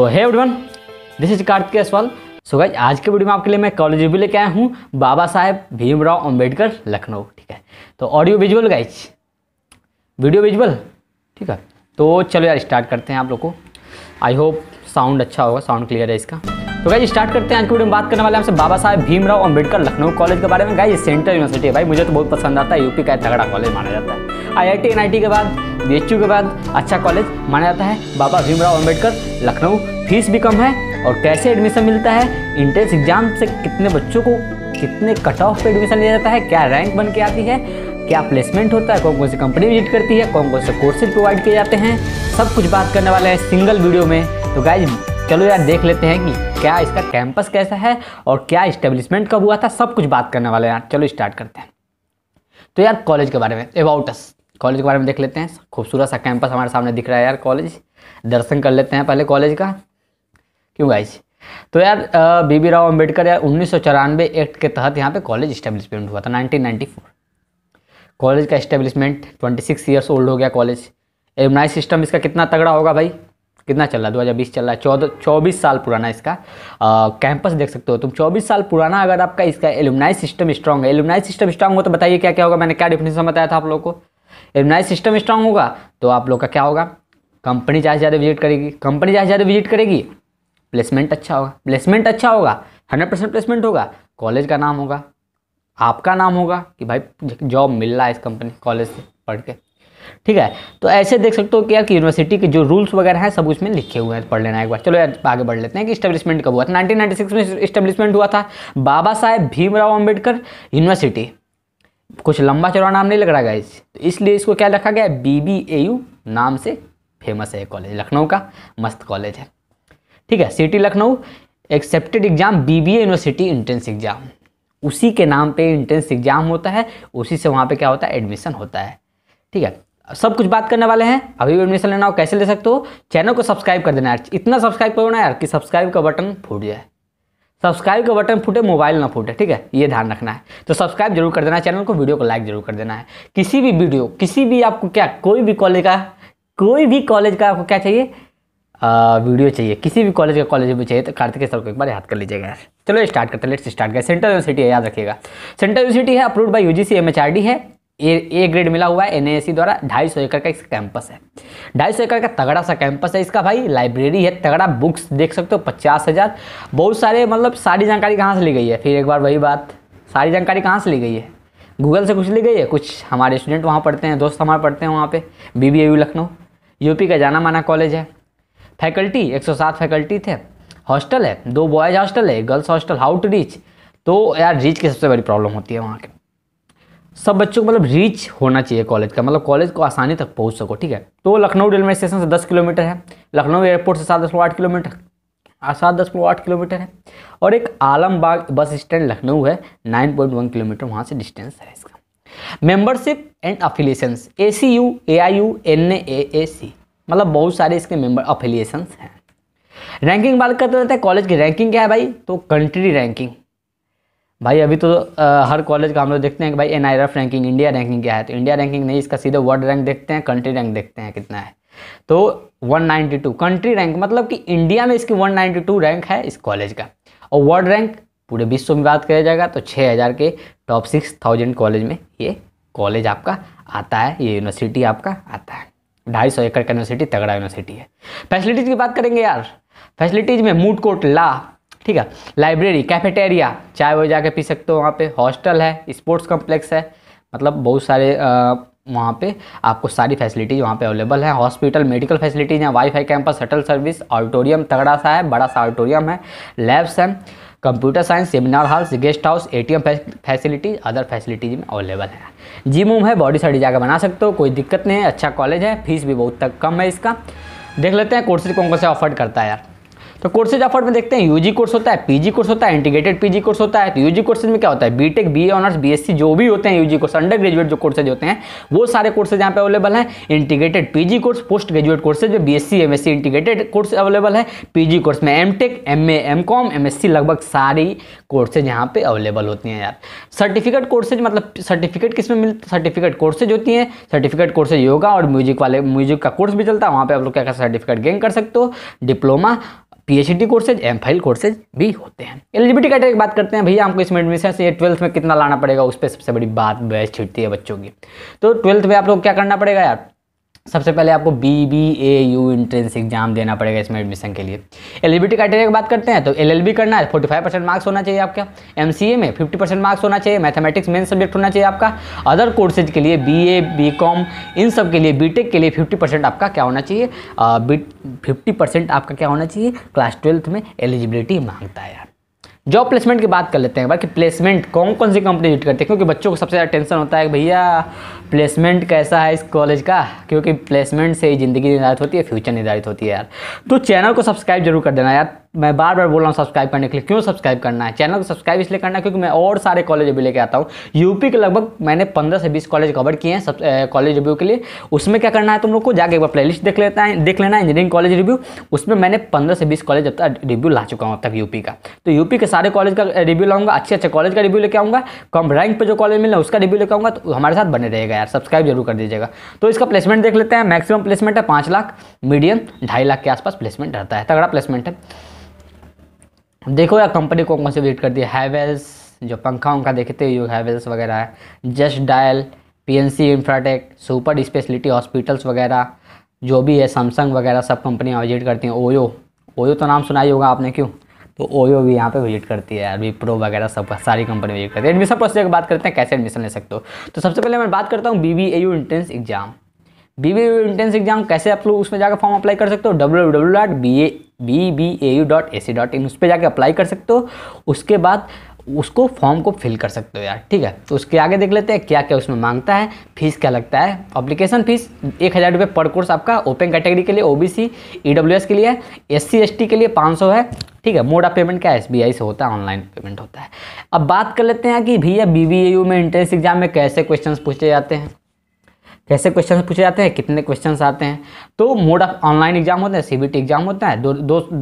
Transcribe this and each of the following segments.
तो hey everyone this is Kartik Aswal so guys आज के वीडियो में आपके लिए मैं कॉलेज भी लेके आया हूँ बाबा साहेब भीमराव अम्बेडकर लखनऊ ठीक है तो audio visual guys video visual ठीक है तो चलो यार स्टार्ट करते हैं आप लोग को आई होप साउंड अच्छा होगा साउंड क्लियर है इसका तो गाइज स्टार्ट करते हैं आज की वीडियो में बात करने वाले हमसे बाबा साहेब भीमराव अंबेडकर लखनऊ कॉलेज के बारे में गाइज सेंट्रल यूनिवर्सिटी है भाई मुझे तो बहुत पसंद आता है यूपी का तगड़ा कॉलेज माना जाता है आईआईटी एनआईटी के बाद बीएचयू के बाद अच्छा कॉलेज माना जाता है बाबा भीमराव अम्बेडकर लखनऊ फीस भी कम है और कैसे एडमिशन मिलता है इंट्रेंस एग्जाम से कितने बच्चों को कितने कट ऑफ पर एडमिशन लिया जाता है क्या रैंक बन के आती है क्या प्लेसमेंट होता है कौन कौन सी कंपनी विजिट करती है कौन कौन से कोर्सेज प्रोवाइड किए जाते हैं सब कुछ बात करने वाले हैं सिंगल वीडियो में तो गाइज चलो यार देख लेते हैं कि क्या इसका कैंपस कैसा है और क्या इस्टेब्लिशमेंट कब हुआ था सब कुछ बात करने वाले यार चलो स्टार्ट करते हैं तो यार कॉलेज के बारे में अबाउट अस कॉलेज के बारे में देख लेते हैं खूबसूरत सा कैंपस हमारे सामने दिख रहा है यार कॉलेज दर्शन कर लेते हैं पहले कॉलेज का क्यों गाइज तो यार बी बी राव अम्बेडकर यार उन्नीस एक्ट के तहत यहाँ पे कॉलेज इस्टेब्लिशमेंट हुआ था 1994 कॉलेज का इस्टेब्लिशमेंट 26 इयर्स ओल्ड हो गया कॉलेज एमनाई सिस्टम इसका कितना तगड़ा होगा भाई कितना चल रहा है बीस चल रहा है चौदह चौबीस साल पुराना इसका कैंपस देख सकते हो तुम 24 साल पुराना अगर आपका इसका एलुमनाइज सिस्टम स्ट्रॉग है एलुमनाइज सिस्टम स्ट्रॉग हो तो बताइए क्या क्या होगा मैंने क्या डिफिनेशन बताया था आप लोग को इम्यूनाइज सिस्टम स्ट्रांग होगा तो आप लोग का क्या होगा कंपनी चाहे से ज़्यादा विजिट करेगी कंपनी चाहे से ज़्यादा विजिट करेगी प्लेसमेंट अच्छा होगा प्लेसमेंट अच्छा होगा हंड्रेड परसेंट प्लेसमेंट होगा कॉलेज का नाम होगा आपका नाम होगा कि भाई जॉब मिल रहा है इस कंपनी कॉलेज से पढ़ के ठीक है तो ऐसे देख सकते हो कि यार यूनिवर्सिटी के जो रूल्स वगैरह हैं सब उसमें लिखे हुए हैं पढ़ लेना एक बार चलो यार आगे बढ़ लेते हैं कि स्टेब्लिशमेंट कब हुआ था 1996 में स्टेब्लिशमेंट हुआ था बाबा साहेब भीमराव अम्बेडकर यूनिवर्सिटी कुछ लंबा चौड़ा नाम नहीं लग रहा गाइज तो इसलिए इसको क्या रखा गया बी बी ए यू नाम से फेमस है कॉलेज लखनऊ का मस्त कॉलेज है ठीक है city Lucknow accepted exam B B A university entrance exam उसी के नाम पे इंट्रेंस एग्जाम होता है उसी से वहाँ पे क्या होता है एडमिशन होता है ठीक है सब कुछ बात करने वाले हैं अभी भी एडमिशन लेना हो कैसे ले सकते हो चैनल को सब्सक्राइब कर देना यार इतना सब्सक्राइब करो ना यार कि सब्सक्राइब का बटन फूट जाए सब्सक्राइब का बटन फूटे मोबाइल ना फूटे ठीक है ये ध्यान रखना है तो सब्सक्राइब जरूर कर देना है चैनल को वीडियो को लाइक जरूर कर देना है किसी भी वीडियो किसी भी आपको क्या कोई भी कॉलेज का कोई भी कॉलेज का आपको क्या चाहिए आ, वीडियो चाहिए किसी भी कॉलेज का कॉलेज में चाहिए तो कार्तिक सर को एक बार याद कर लीजिएगा चलो स्टार्ट करते हैं लेट्स स्टार्ट करें सेंट्रल यूनिवर्सिटी है याद रखिएगा सेंट्रल यूनिवर्सिटी है अप्रूव्ड बाय यूजीसी एमएचआरडी है ए ए ग्रेड मिला हुआ है एन द्वारा ढाई सौ एकड़ का इसका कैंपस है ढाई सौ एकड़ का तगड़ा सा कैंपस है इसका भाई लाइब्रेरी है तगड़ा बुक्स देख सकते हो पचास हज़ार बहुत सारे मतलब सारी जानकारी कहाँ से ली गई है फिर एक बार वही बात सारी जानकारी कहाँ से ली गई है गूगल से कुछ ली गई है कुछ हमारे स्टूडेंट वहाँ पढ़ते हैं दोस्त हमारे पढ़ते हैं वहाँ पर बी बी लखनऊ यूपी का जाना माना कॉलेज है फैकल्टी एक फैकल्टी थे हॉस्टल है दो बॉयज़ हॉस्टल है girls hostel how to reach तो यार रीच की सबसे बड़ी प्रॉब्लम होती है वहाँ के सब बच्चों को मतलब रीच होना चाहिए कॉलेज का मतलब कॉलेज को आसानी तक पहुंच सको ठीक है तो लखनऊ रेलवे स्टेशन से दस किलोमीटर है लखनऊ एयरपोर्ट से सात दशमलव आठ किलोमीटर सात दशमलव आठ किलोमीटर है और एक आलमबाग बस स्टैंड लखनऊ है नाइन पॉइंट वन किलोमीटर वहाँ से डिस्टेंस है इसका membership and affiliation A C U A I U N A A C मतलब बहुत सारे इसके मेम्बर अफिलिएशंस हैं रैंकिंग बात करते रहते हैं कॉलेज की रैंकिंग क्या है भाई तो कंट्री रैंकिंग भाई अभी तो आ, हर कॉलेज का हम लोग देखते हैं कि भाई एन रैंकिंग इंडिया रैंकिंग क्या है तो इंडिया रैंकिंग नहीं इसका सीधे वर्ल्ड रैंक देखते हैं कंट्री रैंक देखते हैं कितना है तो 192 कंट्री रैंक मतलब कि इंडिया में इसकी 192 रैंक है इस कॉलेज का और वर्ल्ड रैंक पूरे विश्व में बात किया जाएगा तो 6000 के टॉप थाउजेंड कॉलेज में ये कॉलेज आपका आता है ये यूनिवर्सिटी आपका आता है ढाई सौ एकड़ का यूनिवर्सिटी तगड़ा यूनिवर्सिटी है फैसिलिटीज़ की बात करेंगे यार फैसिलिटीज़ में मूड कोट ला ठीक है लाइब्रेरी कैफेटेरिया चाय वो जाके पी सकते हो वहाँ पे हॉस्टल है स्पोर्ट्स कॉम्प्लेक्स है मतलब बहुत सारे वहाँ पे आपको सारी फैसिलिटीज़ वहाँ पे अवेलेबल है हॉस्पिटल मेडिकल फैसिलिटीज़ हैं wifi campus shuttle service auditorium तगड़ा सा है बड़ा सा ऑडिटोरियम है लैब्स हैं computer science seminar halls guest house a ATM facility other facilities में अवेलेबल है जिम उम है बॉडी साड़ी जाकर बना सकते हो कोई दिक्कत नहीं है अच्छा कॉलेज है फीस भी बहुत तक कम है इसका देख लेते हैं कोर्सेज कौन कौन से ऑफर्ड करता है यार तो कोर्सेज ऑफर्ड में देखते हैं यूजी कोर्स होता है पीजी कोर्स होता है इंटीग्रेटेड पीजी कोर्स होता है तो यूजी कोर्सेज में क्या होता है बीटेक बी ऑनर्स बीएससी जो भी होते हैं यूजी कोर्स अंडर ग्रेजुएट जो कोर्सेज होते हैं वो सारे कोर्सेज यहाँ पे अवेलेबल है integrated PG course post graduate courses में BSc MSc integrated course available है पीजी कोर्स में एमटेक एमए एमकॉम एमएससी लगभग सारी कोर्सेज यहाँ पे अवेलेबल होती हैं यार सर्टिफिकेट कोर्सेज मतलब सर्टिफिकेट किस में मिलते सर्टिफिकेट कोर्सेज होती हैं सर्टिफिकेट कोर्सेज योगा और म्यूजिक वाले म्यूजिक का कोर्स भी चलता है वहाँ पे आप लोग क्या सर्टिफिकेट गेन कर सकते हो diploma PhD courses M Phil courses भी होते हैं एलिजिबिलिटी कैटेगरी की बात करते हैं भैया हमको इसमें एडमिशन से ट्वेल्थ में कितना लाना पड़ेगा उस पर सबसे बड़ी बात बहस छिड़ती है बच्चों की तो ट्वेल्थ में आप लोग क्या करना पड़ेगा यार सबसे पहले आपको B B A U entrance exam देना पड़ेगा इसमें एडमिशन के लिए एल एल बी क्राइटेरिया की बात करते हैं तो एल एल बी करना है फोर्टी फाइव परसेंट मार्क्स होना चाहिए आपका एम सी ए में फिफ्टी परसेंट मार्क्स होना चाहिए मैथमेटिक्स मेन सब्जेक्ट होना चाहिए आपका अदर कोर्सेज के लिए बी ए बी कॉम इन सब के लिए बी टेक के लिए फिफ्टी परसेंट आपका क्या होना चाहिए फिफ्टी परसेंट आपका क्या होना चाहिए क्लास ट्वेल्थ में एलिजिबिलिटी मांगता है जॉब प्लेसमेंट की बात कर लेते हैं बाकी प्लेसमेंट कौन कौन सी कंपनी यूट करती है क्योंकि बच्चों को सबसे ज़्यादा टेंशन होता है कि भैया प्लेसमेंट कैसा है इस कॉलेज का क्योंकि प्लेसमेंट से ही ज़िंदगी निर्धारित होती है फ्यूचर निर्धारित होती है यार तो चैनल को सब्सक्राइब जरूर कर देना यार मैं बार बार बोल रहा हूँ सब्सक्राइब करने के लिए क्यों सब्सक्राइब करना है चैनल को सब्सक्राइब इसलिए करना है क्योंकि मैं और सारे कॉलेज रिव्यू लेके आता हूँ यूपी के लगभग मैंने पंद्रह से बीस कॉलेज कवर किए हैं कॉलेज रिव्यू के लिए उसमें क्या करना है तुम लोग को जाके एक बार लिस्ट देख लेता है देख लेना इंजीनियरिंग कॉलेज रिव्यू उसमें मैंने पंद्रह से बीस कॉलेज अब तक रिव्यू ला चुका हूँ अब तक यूपी का तो यूपी के सारे कॉलेज का रिव्यू लाऊंगा अच्छे अच्छे कॉलेज का रिव्यू लेके आऊँगा कम रैंक पर जो कॉलेज मिला उसका रिव्यू लेकर आऊँगा तो हमारे साथ बने रहेगा यार सब्सक्राइब जरूर कर दीजिएगा तो इसका प्लेसमेंट देख लेते हैं मैक्सिमम प्लेसमेंट है पाँच लाख मीडियम ढाई लाख के आसपास प्लेसमेंट रहता है तगड़ा प्लेसमेंट है देखो यार कंपनी को कौन से विजिट करती है हैवेल्स जो पंखा उनका देखते हो हैवेल्स वगैरह है just dial PNC Infratech super speciality hospitals वगैरह जो भी है सैमसंग वगैरह सब कंपनियाँ विजिट करती हैं ओयो ओयो तो नाम सुना ही होगा आपने क्यों तो ओयो भी यहाँ पे विजिट करती है अभी प्रो वगैरह सब सारी कंपनी विजिट करती है एडमिशन प्रोसेस की बात करते हैं कैसे एडमिशन ले सकते हो तो सबसे पहले मैं बात करता हूँ B B A U entrance exam B B A U entrance exam कैसे आप लोग उसमें जाकर फॉर्म अप्लाई कर सकते हो W W dot B A B B A U dot A C dot in उस पर जाके अप्लाई कर सकते हो उसके बाद उसको फॉर्म को फिल कर सकते हो यार ठीक है तो उसके आगे देख लेते हैं क्या क्या उसमें मांगता है फीस क्या लगता है अप्लीकेशन फीस एक हज़ार रुपये पर कोर्स आपका ओपन कैटेगरी के लिए O B C E W S के लिए एस सी एस टी के लिए पाँच सौ है ठीक है मोड ऑफ पेमेंट क्या एस बी आई से होता है ऑनलाइन पेमेंट होता है अब बात कर लेते हैं कि भैया बी ए यू में एंट्रेंस एग्जाम में कैसे क्वेश्चन पूछे जाते हैं कैसे क्वेश्चन पूछे जाते हैं कितने क्वेश्चन आते हैं तो मोड ऑफ ऑनलाइन एग्जाम होते हैं सीबीटी एग्जाम होता है दो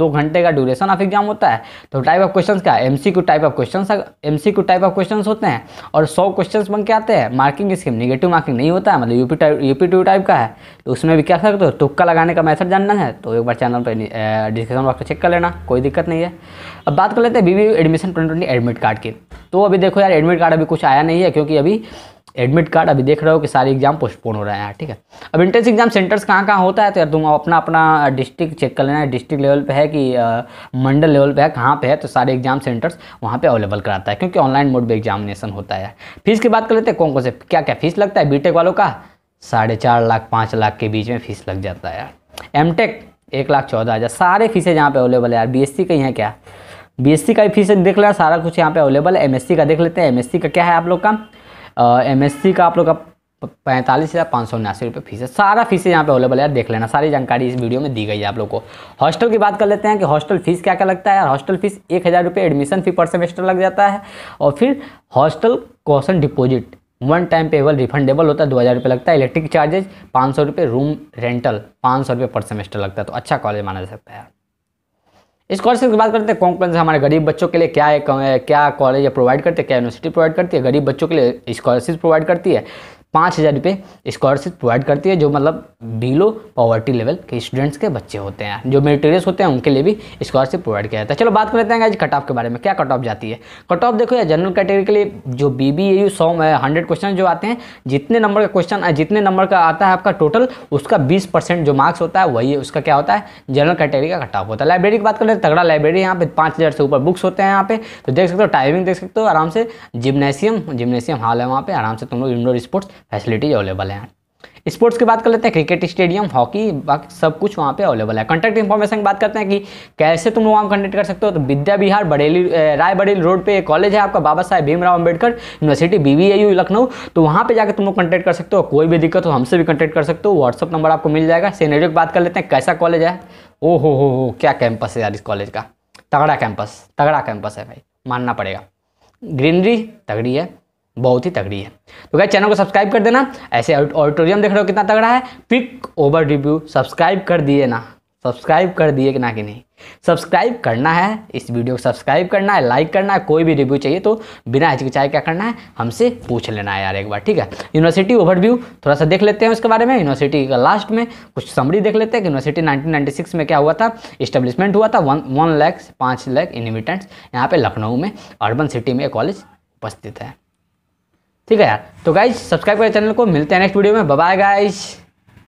दो घंटे का ड्यूरेशन ऑफ एग्जाम होता है तो टाइप ऑफ क्वेश्चन का M C type of question M C type of question होते हैं और सौ क्वेश्चन बन के आते हैं मार्किंग स्कीम निगेटिव मार्किंग नहीं होता है मतलब UP type UP two type का है तो उसमें भी क्या सकते हो तुक्का लगाने का मैथड जानना है तो एक बार चैनल पर डिस्क्रिप्शन बॉक्स चेक कर लेना कोई दिक्कत नहीं है अब बात कर लेते हैं BB admission twenty admit card की तो अभी देखो यार एडमिट कार्ड अभी कुछ आया नहीं है क्योंकि अभी एडमिट कार्ड अभी देख रहे हो कि सारे एग्जाम पोस्टपोन हो रहे हैं ठीक है अब एंट्रेंस एग्जाम सेंटर्स कहाँ कहाँ होता है तो यार तुम अपना अपना डिस्ट्रिक्ट चेक कर लेना है डिस्ट्रिक्ट लेवल पे है कि मंडल लेवल पे है कहाँ पे है तो सारे एग्जाम सेंटर्स वहाँ पे अवेलेबल कराता है क्योंकि ऑनलाइन मोड पर एग्जामिनेशन होता है फीस की बात कर लेते हैं कौन कौन से क्या क्या फीस लगता है बी वालों का साढ़े चार लाख पाँच लाख के बीच में फीस लग जाता है यार एम टेक एक लाख चौदह हज़ार सारे फीसें यहाँ पे अवेलेबल है यार बी एस सी का यहाँ है क्या बी एस सी का भी फीस देख लेना सारा कुछ यहाँ पे अवेलेबल है एम एस सी का देख लेते हैं एम एस सी का क्या है आप लोग का एमएससी का आप लोग का पैंतालीस हज़ार पाँच सौ उन्यासी रुपये फीस है सारा फीसें यहाँ पे अवेलेबल है देख लेना सारी जानकारी इस वीडियो में दी गई है आप लोग को हॉस्टल की बात कर लेते हैं कि हॉस्टल फीस क्या क्या लगता है यार हॉस्टल फीस एक हज़ार रुपये एडमिशन फी पर सेमेस्टर लग जाता है और फिर hostel caution deposit one time payable refundable होता है दो हज़ार रुपये लगता है इलेक्ट्रिक चार्जेज पाँच सौ रुपये रूम रेंटल पाँच सौ रुपये पर सेमेस्टर लगता है तो अच्छा कॉलेज माना जा सकता है यार स्कॉलरशिप की बात करते हैं कौन कौन से हमारे गरीब बच्चों के लिए क्या है क्या कॉलेज प्रोवाइड करते हैं क्या यूनिवर्सिटी प्रोवाइड करती है गरीब बच्चों के लिए स्कॉलरशिप प्रोवाइड करती है पाँच हज़ार रुपये स्कॉलरशिप प्रोवाइड करती है जो मतलब बिलो पॉवर्टी लेवल के स्टूडेंट्स के बच्चे होते हैं जो मेरिटेरियस होते हैं उनके लिए भी स्कॉलरशिप प्रोवाइड किया जाता है चलो बात कर लेते हैं आज कट ऑफ के बारे में क्या कट ऑफ जाती है कट ऑफ देखो या जनरल कैटेगरी के लिए जो बी बी ए यू सौ हंड्रेड क्वेश्चन जो आते हैं जितने नंबर का क्वेश्चन जितने नंबर का आता है आपका टोटल उसका बीस जो मार्क्स होता है वही उसका क्या होता है जनरल कैटेगरी का कट ऑफ होता है लाइब्रेरी की बात करें तगड़ा लाइब्रेरी यहाँ पे पाँच हज़ार से ऊपर बुक्स होते हैं यहाँ पे तो देख सकते हो टाइमिंग देख सकते हो आराम से जिम्नेशियम जिमनेशियम हाल है वहाँ पर आराम से तुम लोग इंडोर स्पोर्ट्स फैसिलिटीज अवेलेबल हैं स्पोर्ट्स की बात कर लेते हैं क्रिकेट स्टेडियम हॉकी बाकी सब कुछ वहाँ पे अवेलेबल है कॉन्टैक्ट इन्फॉर्मेशन की बात करते हैं कि कैसे तुम लोग वहाँ कॉन्टैक्ट कर सकते हो तो विद्या बिहार बड़ेली राय बरेली रोड पे कॉलेज है आपका Baba Saheb Bhimrao Ambedkar university B V Lucknow तो वहाँ पर जाकर तुम लोग कॉन्टैक्ट कर सकते हो कोई भी दिक्कत हो हमसे भी कॉन्टैक्ट कर सकते हो व्हाट्सअप नंबर आपको मिल जाएगा सीनेरियो की बात कर लेते हैं कैसा कॉलेज है ओ हो हो हो क्या कैंपस है यार इस कॉलेज का तगड़ा कैंपस तगड़ा कैंपस है भाई मानना पड़ेगा ग्रीनरी तगड़ी है बहुत ही तगड़ी है तो क्या चैनल को सब्सक्राइब कर देना ऐसे ऑडिटोरियम देख रहे हो कितना तगड़ा है पिक ओवर रिव्यू सब्सक्राइब कर दिए ना सब्सक्राइब कर दिए कि ना कि नहीं सब्सक्राइब करना है इस वीडियो को सब्सक्राइब करना है लाइक करना है कोई भी रिव्यू चाहिए तो बिना हिचकिचाए क्या करना है हमसे पूछ लेना है यार एक बार ठीक है यूनिवर्सिटी ओवरव्यू थोड़ा सा देख लेते हैं उसके बारे में यूनिवर्सिटी का लास्ट में कुछ समरी देख लेते हैं कि यूनिवर्सिटी नाइनटीन में क्या हुआ था इस्टेब्लिशमेंट हुआ था वन वन लैख पाँच लैख इनिमिटेंट्स यहाँ पर लखनऊ में अर्बन सिटी में कॉलेज उपस्थित है ठीक है यार तो गाइज सब्सक्राइब करें चैनल को मिलते हैं नेक्स्ट वीडियो में बाय गाइज